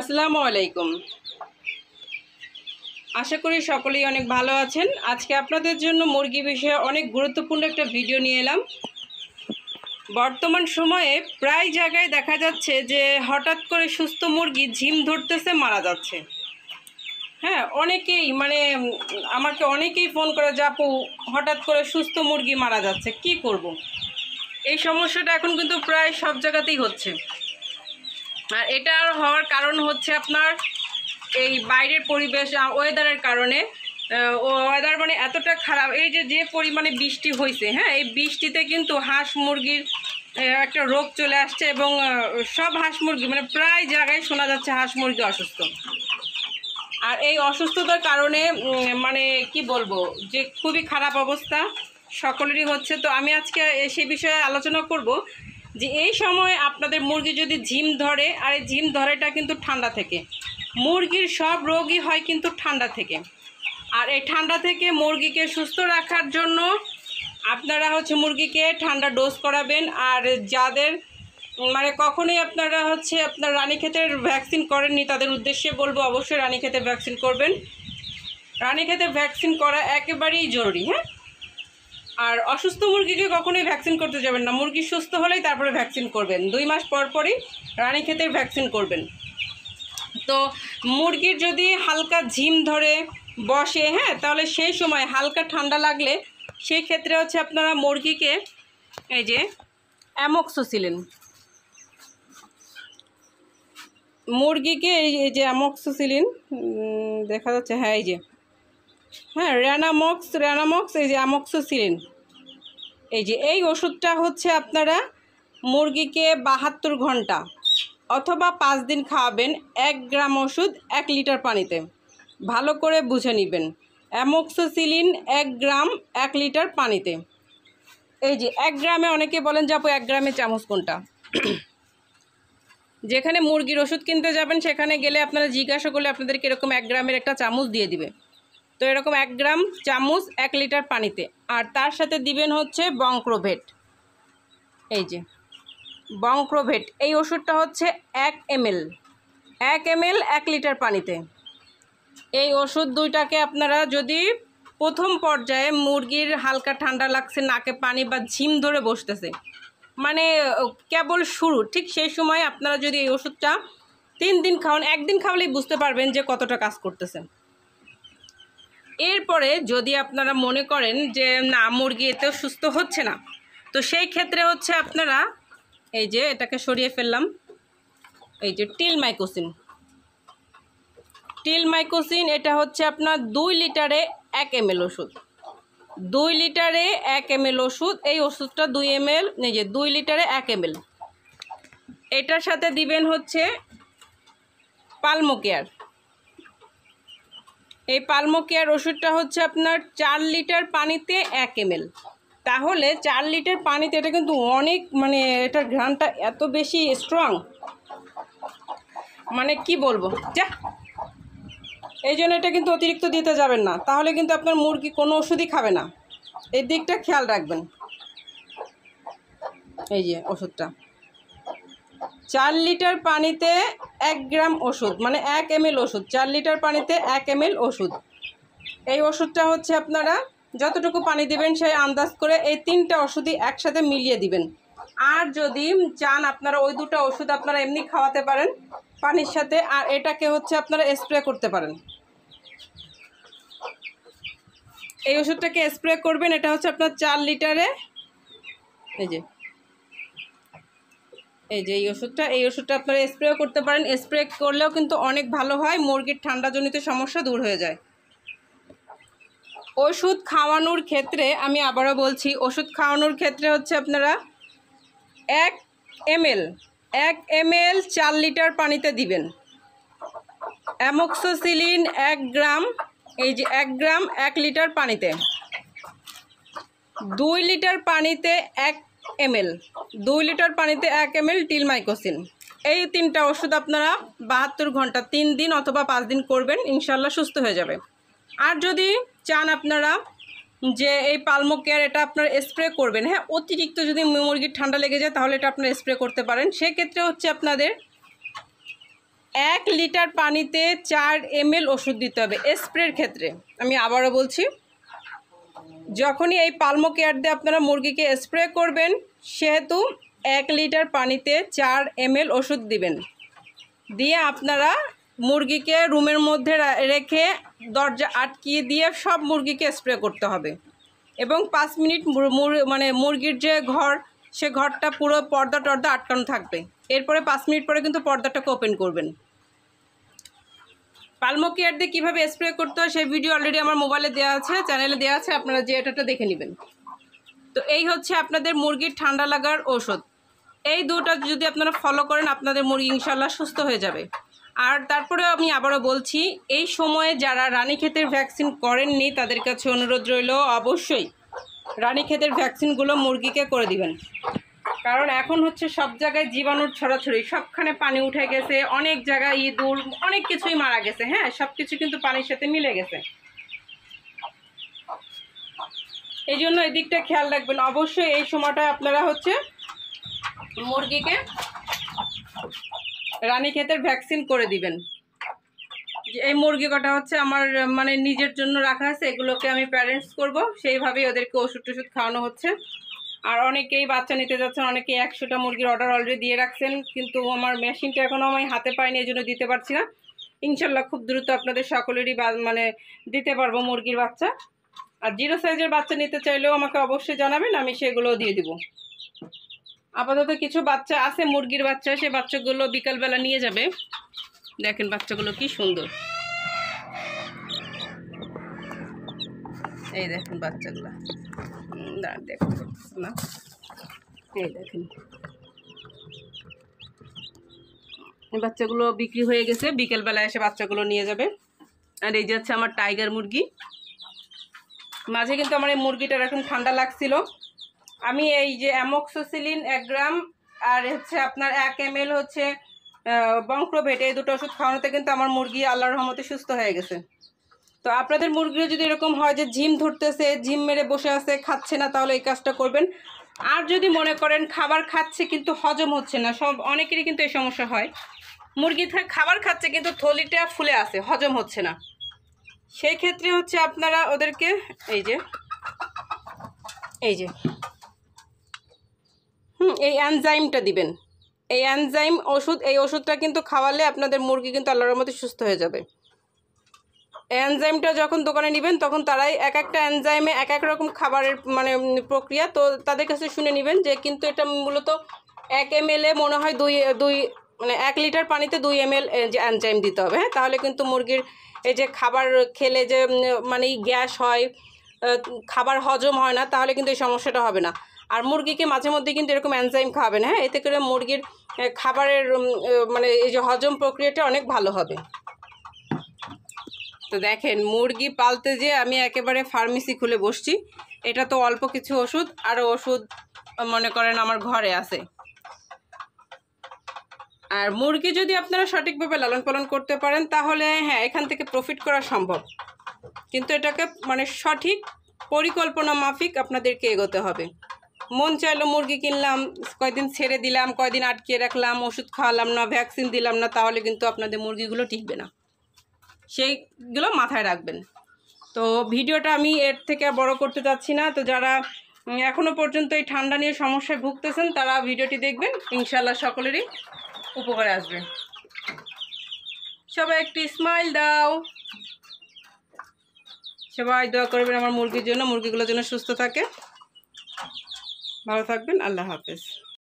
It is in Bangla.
আসসালামু আলাইকুম আশা করি সকলেই অনেক ভালো আছেন আজকে আপনাদের জন্য মুরগি বিষয়ে অনেক গুরুত্বপূর্ণ একটা ভিডিও নিয়ে এলাম বর্তমান সময়ে প্রায় জায়গায় দেখা যাচ্ছে যে হঠাৎ করে সুস্থ মুরগি ঝিম ধরতেছে মারা যাচ্ছে হ্যাঁ অনেকেই মানে আমাকে অনেকেই ফোন করে যাপু হঠাৎ করে সুস্থ মুরগি মারা যাচ্ছে কি করব। এই সমস্যাটা এখন কিন্তু প্রায় সব জায়গাতেই হচ্ছে আর এটার হওয়ার কারণ হচ্ছে আপনার এই বাইরের পরিবেশ ওয়েদারের কারণে ওয়েদার মানে এতটা খারাপ এই যে যে পরিমাণে বৃষ্টি হয়েছে হ্যাঁ এই বৃষ্টিতে কিন্তু হাঁস মুরগির একটা রোগ চলে আসছে এবং সব হাঁস মুরগি মানে প্রায় জায়গায় শোনা যাচ্ছে হাঁস মুরগি অসুস্থ আর এই অসুস্থতার কারণে মানে কি বলবো যে খুবই খারাপ অবস্থা সকলেরই হচ্ছে তো আমি আজকে সে বিষয়ে আলোচনা করব যে এই সময় আপনাদের মুরগি যদি ঝিম ধরে আর এই ঝিম ধরেটা কিন্তু ঠান্ডা থেকে মুরগির সব রোগই হয় কিন্তু ঠান্ডা থেকে আর এই ঠান্ডা থেকে মুরগিকে সুস্থ রাখার জন্য আপনারা হচ্ছে মুরগিকে ঠান্ডা ডোজ করাবেন আর যাদের মানে কখনোই আপনারা হচ্ছে আপনার রানীক্ষেতের ভ্যাকসিন করেননি তাদের উদ্দেশ্যে বলবো অবশ্যই রানীক্ষেতে ভ্যাকসিন করবেন রানীক্ষেতে ভ্যাকসিন করা একেবারেই জরুরি হ্যাঁ আর অসুস্থ মুরগিকে কখনোই ভ্যাকসিন করতে যাবেন না মুরগি সুস্থ হলেই তারপরে ভ্যাকসিন করবেন দুই মাস পর পরই রানীক্ষেতের ভ্যাকসিন করবেন তো মুরগির যদি হালকা ঝিম ধরে বসে হ্যাঁ তাহলে সেই সময় হালকা ঠান্ডা লাগলে সেই ক্ষেত্রে হচ্ছে আপনারা মুরগিকে এই যে অ্যামক্সোসিলিন মুরগিকে এই যে অ্যামক্সোসিলিন দেখা যাচ্ছে হ্যাঁ এই যে হ্যাঁ র্যানামক্স র্যানামক্স এই যে অ্যামক্সোসিলিন এই যে এই ওষুধটা হচ্ছে আপনারা মুরগিকে বাহাত্তর ঘন্টা অথবা পাঁচ দিন খাওয়াবেন এক গ্রাম ওষুধ এক লিটার পানিতে ভালো করে বুঝে নেবেন অ্যামক্সোসিলিন এক গ্রাম এক লিটার পানিতে এই যে এক গ্রামে অনেকে বলেন যে আপু এক গ্রামে চামচ কোনটা যেখানে মুরগির ওষুধ কিনতে যাবেন সেখানে গেলে আপনারা জিজ্ঞাসা করলে আপনাদেরকে এরকম এক গ্রামের একটা চামচ দিয়ে দিবে তো এরকম এক গ্রাম চামচ এক লিটার পানিতে আর তার সাথে দিবেন হচ্ছে বংক্রোভেট এই যে বংক্রোভেট এই ওষুধটা হচ্ছে এক এমএল এক এমএল এক লিটার পানিতে এই ওষুধ দুইটাকে আপনারা যদি প্রথম পর্যায়ে মুরগির হালকা ঠান্ডা লাগছে নাকে পানি বা ঝিম ধরে বসতেছে মানে কেবল শুরু ঠিক সেই সময় আপনারা যদি এই ওষুধটা তিন দিন খাওয়ান একদিন খাওয়ালেই বুঝতে পারবেন যে কতটা কাজ করতেছেন এরপরে যদি আপনারা মনে করেন যে না মুরগি এতেও সুস্থ হচ্ছে না তো সেই ক্ষেত্রে হচ্ছে আপনারা এই যে এটাকে সরিয়ে ফেললাম এই যে টিল মাইকোসিন টিল মাইকোসিন এটা হচ্ছে আপনার দুই লিটারে এক এম ওষুধ দুই লিটারে এক এম ওষুধ এই ওষুধটা দুই এম এল এই যে দুই লিটারে এক এম এটার সাথে দিবেন হচ্ছে পালমো কেয়ার এই পালমো কেয়ার ওষুধটা হচ্ছে আপনার চার লিটার পানিতে এক এম তাহলে চার লিটার পানিতে এটা কিন্তু অনেক মানে এটার ঘ্রাণটা এত বেশি স্ট্রং মানে কি বলবো যা এই জন্য এটা কিন্তু অতিরিক্ত দিতে যাবেন না তাহলে কিন্তু আপনার মুরগি কোনো ওষুধই খাবে না এই দিকটা খেয়াল রাখবেন এই যে ওষুধটা চার লিটার পানিতে এক গ্রাম ওষুধ মানে এক এম ওষুধ চার লিটার পানিতে এক এম ওষুধ এই ওষুধটা হচ্ছে আপনারা যতটুকু পানি দিবেন সেই আন্দাজ করে এই তিনটা ওষুধই একসাথে মিলিয়ে দিবেন আর যদি চান আপনারা ওই দুটো ওষুধ আপনারা এমনি খাওয়াতে পারেন পানির সাথে আর এটাকে হচ্ছে আপনারা স্প্রে করতে পারেন এই ওষুধটাকে স্প্রে করবেন এটা হচ্ছে আপনার চার লিটারে এই যে এই যে এই ওষুধটা এই ওষুধটা আপনারা স্প্রেও করতে পারেন স্প্রে করলেও কিন্তু অনেক ভালো হয় মুরগির ঠান্ডাজনিত সমস্যা দূর হয়ে যায় ওষুধ খাওয়ানোর ক্ষেত্রে আমি আবারও বলছি ওষুধ খাওয়ানোর ক্ষেত্রে হচ্ছে আপনারা এক এমএল এক এমএল চার লিটার পানিতে দিবেন অ্যামোক্সোসিলিন এক গ্রাম এই যে এক গ্রাম এক লিটার পানিতে দুই লিটার পানিতে এক এমএল দুই লিটার পানিতে এক এমএল টিলমাইকোসিন এই তিনটা ওষুধ আপনারা বাহাত্তর ঘন্টা তিন দিন অথবা পাঁচ দিন করবেন ইনশাল্লাহ সুস্থ হয়ে যাবে আর যদি চান আপনারা যে এই পালমো কেয়ার এটা আপনার স্প্রে করবেন হ্যাঁ অতিরিক্ত যদি মুরগির ঠান্ডা লেগে যায় তাহলে এটা আপনার স্প্রে করতে পারেন সেক্ষেত্রে হচ্ছে আপনাদের এক লিটার পানিতে চার এমএল ওষুধ দিতে হবে স্প্রের ক্ষেত্রে আমি আবারও বলছি যখনই এই পালমো কেয়ার দিয়ে আপনারা মুরগিকে স্প্রে করবেন সেহেতু এক লিটার পানিতে চার এমএল ওষুধ দিবেন দিয়ে আপনারা মুরগিকে রুমের মধ্যে রেখে দরজা আটকিয়ে দিয়ে সব মুরগিকে স্প্রে করতে হবে এবং পাঁচ মিনিট মানে মুরগির যে ঘর সে ঘরটা পুরো পর্দা টর্দা আটকানো থাকবে এরপরে পাঁচ মিনিট পরে কিন্তু পর্দাটাকে ওপেন করবেন পালমো কেয়ার দিয়ে কীভাবে স্প্রে করতে হয় সেই ভিডিও অলরেডি আমার মোবাইলে দেওয়া আছে চ্যানেলে দেওয়া আছে আপনারা যে এটাটা দেখে নেবেন তো এই হচ্ছে আপনাদের মুরগির ঠান্ডা লাগার ওষুধ এই দুটা যদি আপনারা ফলো করেন আপনাদের মুরগি ইনশাল্লাহ সুস্থ হয়ে যাবে আর তারপরে আমি আবারও বলছি এই সময়ে যারা রানী ক্ষেতের ভ্যাকসিন করেননি তাদের কাছে অনুরোধ রইল অবশ্যই রানী ক্ষেতের ভ্যাকসিনগুলো মুরগিকে করে দিবেন কারণ এখন হচ্ছে সব জায়গায় জীবাণুর ছড়াছড়ি সবখানে পানি উঠে গেছে অনেক জায়গায় ইঁদুর অনেক কিছুই মারা গেছে হ্যাঁ সব কিছু কিন্তু পানির সাথে মিলে গেছে এই জন্য এদিকটা খেয়াল রাখবেন অবশ্যই এই সময়টা আপনারা হচ্ছে মুরগিকে ক্ষেতের ভ্যাকসিন করে দিবেন এই মুরগি কটা হচ্ছে আমার মানে নিজের জন্য রাখা আছে এগুলোকে আমি প্যারেন্টস করব সেইভাবেই ওদেরকে ওষুধ টষুধ খাওয়ানো হচ্ছে আর অনেকেই বাচ্চা নিতে যাচ্ছেন অনেকেই একশোটা মুরগির অর্ডার অলরেডি দিয়ে রাখছেন কিন্তু আমার মেশিনটা এখনও আমি হাতে পাইনি এই জন্য দিতে পারছি না ইনশাল্লাহ খুব দ্রুত আপনাদের সকলেরই মানে দিতে পারবো মুরগির বাচ্চা আর জিরো সাইজের বাচ্চা নিতে চাইলেও আমাকে অবশ্যই জানাবেন আমি সেগুলোও দিয়ে দিব আপাতত কিছু বাচ্চা আছে মুরগির বাচ্চা সে বাচ্চাগুলো বিকালবেলা নিয়ে যাবে দেখেন বাচ্চাগুলো কি সুন্দর এই দেখুন বাচ্চাগুলো দেখুন না এই দেখুন বাচ্চাগুলো বিক্রি হয়ে গেছে বিকেলবেলায় এসে বাচ্চাগুলো নিয়ে যাবে আর এই যে হচ্ছে আমার টাইগার মুরগি মাঝে কিন্তু আমার এই মুরগিটার এখন ঠান্ডা লাগছিল আমি এই যে অ্যামোক্সোসিলিন এক গ্রাম আর হচ্ছে আপনার এক এম হচ্ছে বংক্রোভেট এই দুটো ওষুধ খাওয়ানোতে কিন্তু আমার মুরগি আল্লাহর রহমতে সুস্থ হয়ে গেছে তো আপনাদের মুরগিরা যদি এরকম হয় যে ঝিম ধরতেছে ঝিম মেরে বসে আছে খাচ্ছে না তাহলে এই কাজটা করবেন আর যদি মনে করেন খাবার খাচ্ছে কিন্তু হজম হচ্ছে না সব অনেকেরই কিন্তু এই সমস্যা হয় মুরগি খাবার খাচ্ছে কিন্তু থলিটা ফুলে আছে হজম হচ্ছে না সেই ক্ষেত্রে হচ্ছে আপনারা ওদেরকে এই যে এই যে হুম এই অ্যানজাইমটা দিবেন এই অ্যানজাইম ওষুধ এই ওষুধটা কিন্তু খাওয়ালে আপনাদের মুরগি কিন্তু আল্লাহর মতো সুস্থ হয়ে যাবে এনজাইমটা যখন দোকানে নেবেন তখন তারাই এক একটা এনজাইমে এক এক রকম খাবারের মানে প্রক্রিয়া তো তাদের কাছে শুনে নেবেন যে কিন্তু এটা মূলত এক এম এলে মনে হয় দুই দুই মানে এক লিটার পানিতে দুই এম এল এনজাইম দিতে হবে হ্যাঁ তাহলে কিন্তু মুরগির এই যে খাবার খেলে যে মানে গ্যাস হয় খাবার হজম হয় না তাহলে কিন্তু এই সমস্যাটা হবে না আর মুরগিকে মাঝে মধ্যে কিন্তু এরকম এনজাইম খাওয়াবেন হ্যাঁ এতে করে মুরগির খাবারের মানে এই যে হজম প্রক্রিয়াটা অনেক ভালো হবে তো দেখেন মুরগি পালতে যে আমি একেবারে ফার্মেসি খুলে বসছি এটা তো অল্প কিছু ওষুধ আরও ওষুধ মনে করেন আমার ঘরে আছে আর মুরগি যদি আপনারা সঠিকভাবে লালন পালন করতে পারেন তাহলে হ্যাঁ এখান থেকে প্রফিট করা সম্ভব কিন্তু এটাকে মানে সঠিক পরিকল্পনা মাফিক আপনাদেরকে এগোতে হবে মন চাইলো মুরগি কিনলাম কয়দিন ছেড়ে দিলাম কয়দিন আটকে রাখলাম ওষুধ খাওয়ালাম না ভ্যাকসিন দিলাম না তাহলে কিন্তু আপনাদের মুরগিগুলো টিকবে না সেইগুলো মাথায় রাখবেন তো ভিডিওটা আমি এর থেকে বড় করতে চাচ্ছি না তো যারা এখনও পর্যন্ত এই ঠান্ডা নিয়ে সমস্যায় ভুগতেছেন তারা ভিডিওটি দেখবেন ইনশাল্লাহ সকলেরই উপকারে আসবে সবাই একটি স্মাইল দাও সবাই দোয়া করবেন আমার মুরগির জন্য মুরগিগুলোর জন্য সুস্থ থাকে ভালো থাকবেন আল্লাহ হাফেজ